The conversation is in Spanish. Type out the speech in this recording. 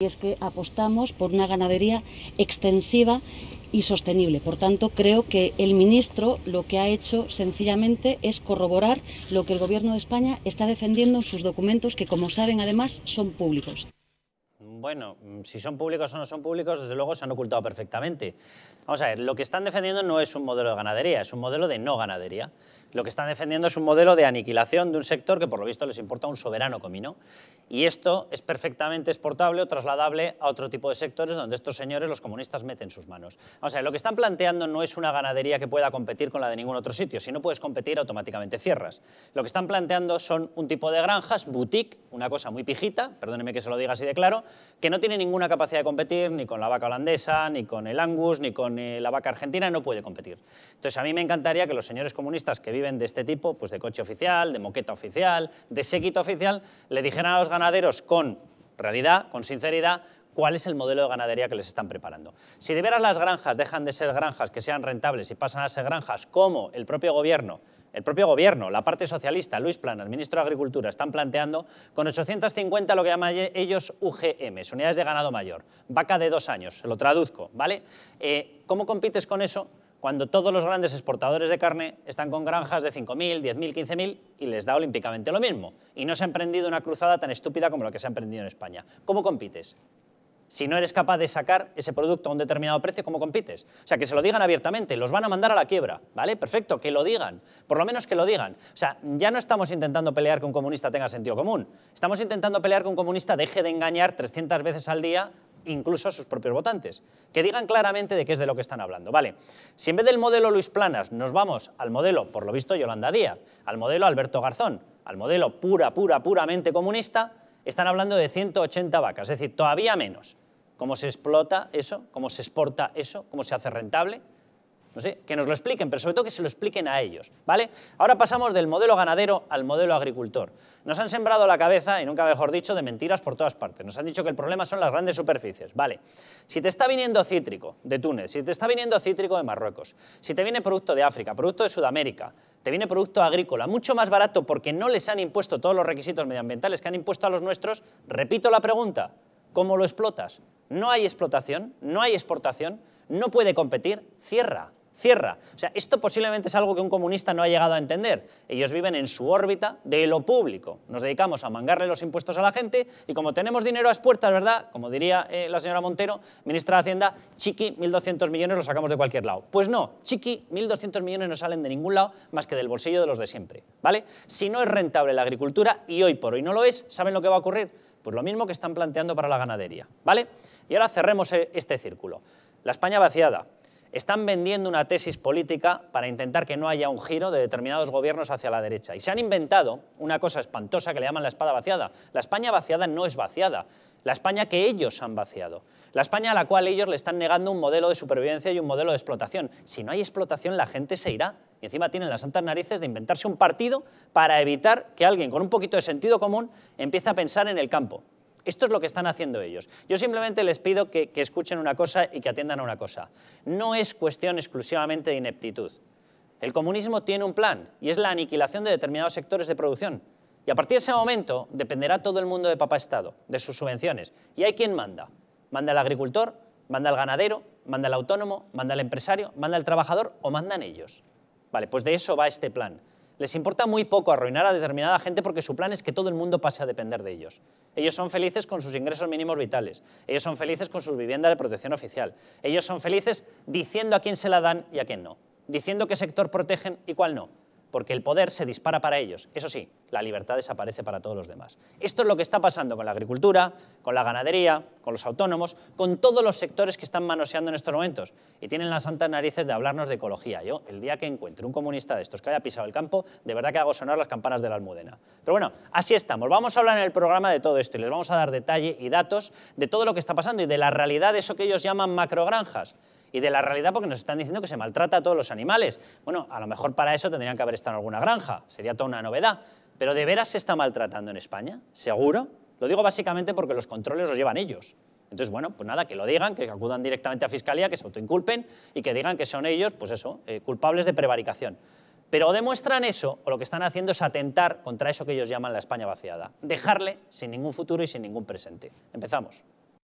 Y es que apostamos por una ganadería extensiva y sostenible. Por tanto, creo que el ministro lo que ha hecho sencillamente es corroborar lo que el Gobierno de España está defendiendo en sus documentos, que como saben además son públicos. Bueno, si son públicos o no son públicos, desde luego se han ocultado perfectamente. Vamos a ver, lo que están defendiendo no es un modelo de ganadería, es un modelo de no ganadería. Lo que están defendiendo es un modelo de aniquilación de un sector que por lo visto les importa un soberano comino. Y esto es perfectamente exportable o trasladable a otro tipo de sectores donde estos señores, los comunistas, meten sus manos. O sea, lo que están planteando no es una ganadería que pueda competir con la de ningún otro sitio. Si no puedes competir, automáticamente cierras. Lo que están planteando son un tipo de granjas, boutique, una cosa muy pijita, Perdóneme que se lo diga así de claro, que no tiene ninguna capacidad de competir ni con la vaca holandesa, ni con el angus, ni con eh, la vaca argentina no puede competir. Entonces a mí me encantaría que los señores comunistas que viven de este tipo, pues de coche oficial, de moqueta oficial, de séquito oficial, le dijeran a los ganaderos con realidad, con sinceridad, cuál es el modelo de ganadería que les están preparando. Si de veras las granjas dejan de ser granjas que sean rentables y pasan a ser granjas como el propio gobierno, el propio gobierno, la parte socialista, Luis el ministro de Agricultura, están planteando con 850 lo que llaman ellos UGM, unidades de ganado mayor, vaca de dos años, lo traduzco, ¿vale? Eh, ¿Cómo compites con eso? cuando todos los grandes exportadores de carne están con granjas de 5.000, 10.000, 15.000 y les da olímpicamente lo mismo. Y no se ha emprendido una cruzada tan estúpida como la que se ha emprendido en España. ¿Cómo compites? Si no eres capaz de sacar ese producto a un determinado precio, ¿cómo compites? O sea, que se lo digan abiertamente, los van a mandar a la quiebra, ¿vale? Perfecto, que lo digan, por lo menos que lo digan. O sea, ya no estamos intentando pelear que un comunista tenga sentido común, estamos intentando pelear que un comunista deje de engañar 300 veces al día incluso a sus propios votantes, que digan claramente de qué es de lo que están hablando. Vale, si en vez del modelo Luis Planas nos vamos al modelo, por lo visto, Yolanda Díaz, al modelo Alberto Garzón, al modelo pura, pura, puramente comunista, están hablando de 180 vacas, es decir, todavía menos. ¿Cómo se explota eso? ¿Cómo se exporta eso? ¿Cómo se hace rentable? que nos lo expliquen, pero sobre todo que se lo expliquen a ellos, ¿vale? Ahora pasamos del modelo ganadero al modelo agricultor. Nos han sembrado la cabeza, y nunca mejor dicho, de mentiras por todas partes. Nos han dicho que el problema son las grandes superficies, ¿vale? Si te está viniendo cítrico de Túnez, si te está viniendo cítrico de Marruecos, si te viene producto de África, producto de Sudamérica, te viene producto agrícola, mucho más barato porque no les han impuesto todos los requisitos medioambientales que han impuesto a los nuestros, repito la pregunta, ¿cómo lo explotas? No hay explotación, no hay exportación, no puede competir, cierra cierra. O sea, esto posiblemente es algo que un comunista no ha llegado a entender. Ellos viven en su órbita de lo público. Nos dedicamos a mangarle los impuestos a la gente y como tenemos dinero a expuertas, ¿verdad? Como diría eh, la señora Montero, ministra de Hacienda, chiqui, 1.200 millones los sacamos de cualquier lado. Pues no, chiqui, 1.200 millones no salen de ningún lado más que del bolsillo de los de siempre, ¿vale? Si no es rentable la agricultura y hoy por hoy no lo es, ¿saben lo que va a ocurrir? Pues lo mismo que están planteando para la ganadería, ¿vale? Y ahora cerremos eh, este círculo. La España vaciada, están vendiendo una tesis política para intentar que no haya un giro de determinados gobiernos hacia la derecha. Y se han inventado una cosa espantosa que le llaman la espada vaciada. La España vaciada no es vaciada, la España que ellos han vaciado. La España a la cual ellos le están negando un modelo de supervivencia y un modelo de explotación. Si no hay explotación, la gente se irá. Y encima tienen las santas narices de inventarse un partido para evitar que alguien con un poquito de sentido común empiece a pensar en el campo. Esto es lo que están haciendo ellos. Yo simplemente les pido que, escuchen una cosa y que atiendan a una cosa. No es cuestión exclusivamente de ineptitud. El comunismo tiene un plan y es la aniquilación de determinados sectores de producción. Y a partir de ese momento dependerá todo el mundo de papá Estado, de sus subvenciones. ¿Y hay quién manda? ¿Manda el agricultor? ¿Manda el ganadero? ¿Manda el autónomo? ¿Manda el empresario? ¿Manda el trabajador? ¿O mandan ellos? Vale, pues de eso va este plan. Les importa muy poco arruinar a determinada gente porque su plan es que todo el mundo pase a depender de ellos. Ellos son felices con sus ingresos mínimos vitales, ellos son felices con sus viviendas de protección oficial, ellos son felices diciendo a quién se la dan y a quién no, diciendo qué sector protegen y cuál no, porque el poder se dispara para ellos. Eso sí, la libertad desaparece para todos los demás. Esto es lo que está pasando con la agricultura, con la ganadería, con los autónomos, con todos los sectores que están manoseando en estos momentos y tienen las santas narices de hablarnos de ecología. Yo, el día que encuentre un comunista de estos que haya pisado el campo, de verdad que hago sonar las campanas de la almudena. Pero bueno, así estamos. Vamos a hablar en el programa de todo esto y les vamos a dar detalle y datos de todo lo que está pasando y de la realidad de eso que ellos llaman macrogranjas y de la realidad porque nos están diciendo que se maltrata a todos los animales. Bueno, a lo mejor para eso tendrían que haber estado en alguna granja, sería toda una novedad. Pero ¿de veras se está maltratando en España? ¿Seguro? Lo digo básicamente porque los controles los llevan ellos. Entonces, bueno, pues nada, que lo digan, que acudan directamente a Fiscalía, que se autoinculpen y que digan que son ellos, pues eso, eh, culpables de prevaricación. Pero demuestran eso, o lo que están haciendo es atentar contra eso que ellos llaman la España vaciada. Dejarle sin ningún futuro y sin ningún presente. Empezamos.